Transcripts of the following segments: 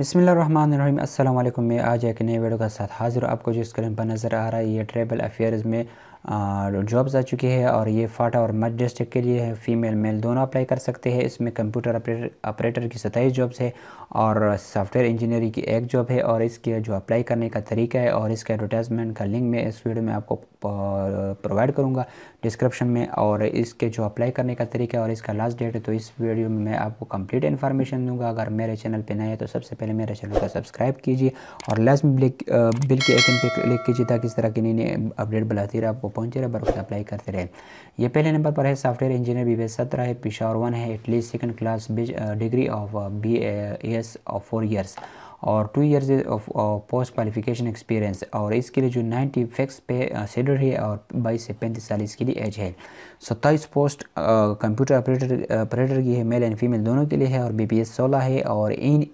बसमिल मैं आज एक नए वीडियो के साथ हाजिर आपको जो स्क्रीन पर नज़र आ रहा है ये ट्रेबल अफेयर्स में जॉब्स आ चुकी है और ये फाटा और मध्य डिस्ट्रिक्ट के लिए है फीमेल मेल दोनों अप्लाई कर सकते हैं इसमें कंप्यूटर ऑपरेटर की सत्ताईस जॉब्स है और सॉफ्टवेयर इंजीनियरिंग की एक जॉब है और इसके जो अप्लाई करने का तरीका है और इसके एडवर्टाइजमेंट का लिंक मैं इस वीडियो में आपको प्रोवाइड करूँगा डिस्क्रिप्शन में और इसके जो अप्लाई करने का तरीका है और इसका लास्ट डेट है तो इस वीडियो में मैं आपको कम्प्लीट इन्फॉर्मेशन दूँगा अगर मेरे चैनल पर नए तो सबसे पहले मेरे चैनल को सब्सक्राइब कीजिए और लास्ट में बिल के एक्न पर क्लिक कीजिए ताकि इस तरह की नई नई अपडेट बुलाती रहे आपको पहुंचे रहे बर्फ अप्लाई करते रहे ये पहले नंबर पर है सॉफ्टवेयर इंजीनियर बी बी सत्रह है पिशावर वन है at least second class degree of B S of four years और two years of post qualification experience और इसके लिए जो नाइन्टी फैक्स पे सैलरी uh, है और बाईस से पैंतीस साल इसके लिए एज है सत्ताईस पोस्ट कंप्यूटर ऑपरेटर ऑपरेटर की है मेल एंड फीमेल दोनों के लिए है और बी पी एस सोलह है और in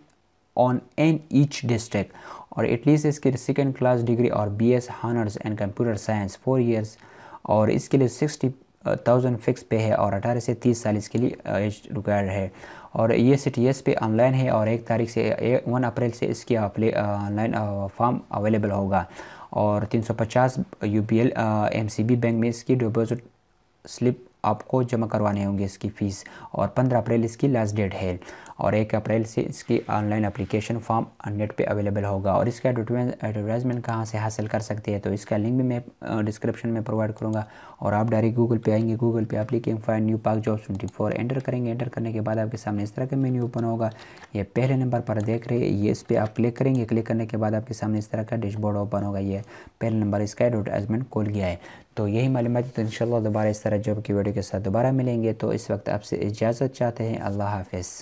on an each district और एटलीस्ट इसके लिए सेकेंड क्लास डिग्री और B S honours and computer science four years और इसके लिए सिक्सटी थाउजेंड फिक्स पे है और अठारह से तीस साल इसके लिए एज uh, रिक्वायर्ड है और ये सी टी एस पे ऑनलाइन है और एक तारीख से वन अप्रैल से इसकी ऑनलाइन फॉर्म अवेलेबल होगा और तीन सौ पचास U P L M C B bank में इसकी डिपोजिट स्लिप आपको जमा करवाने होंगे इसकी फ़ीस और पंद्रह अप्रैल इसकी लास्ट डेट है और एक अप्रैल से इसकी ऑनलाइन अप्लीकेशन फॉर्म नेट पे अवेलेबल होगा और इसका एडवर्टाइजमेंट कहाँ से हासिल कर सकते हैं तो इसका लिंक भी मैं डिस्क्रिप्शन में प्रोवाइड करूँगा और आप डायरेक्ट गूगल पे आएंगे गूगल पे अपली लिखेंगे fine new park job twenty four enter करेंगे एंटर करने के बाद आपके सामने इस तरह का मेन्यू ओपन होगा ये पहले नंबर पर देख रहे ये इस पर आप क्लिक करेंगे क्लिक करने के बाद आपके सामने इस तरह का डैशबोर्ड ओपन होगा ये पहले नंबर इसका एडवर्टाइजमेंट खोल गया है तो यही मालूम तो इन दोबारा इस तरह जब की वीडियो के साथ दोबारा मिलेंगे तो इस वक्त आपसे इजाज़त चाहते हैं अल्लाह हाफिज़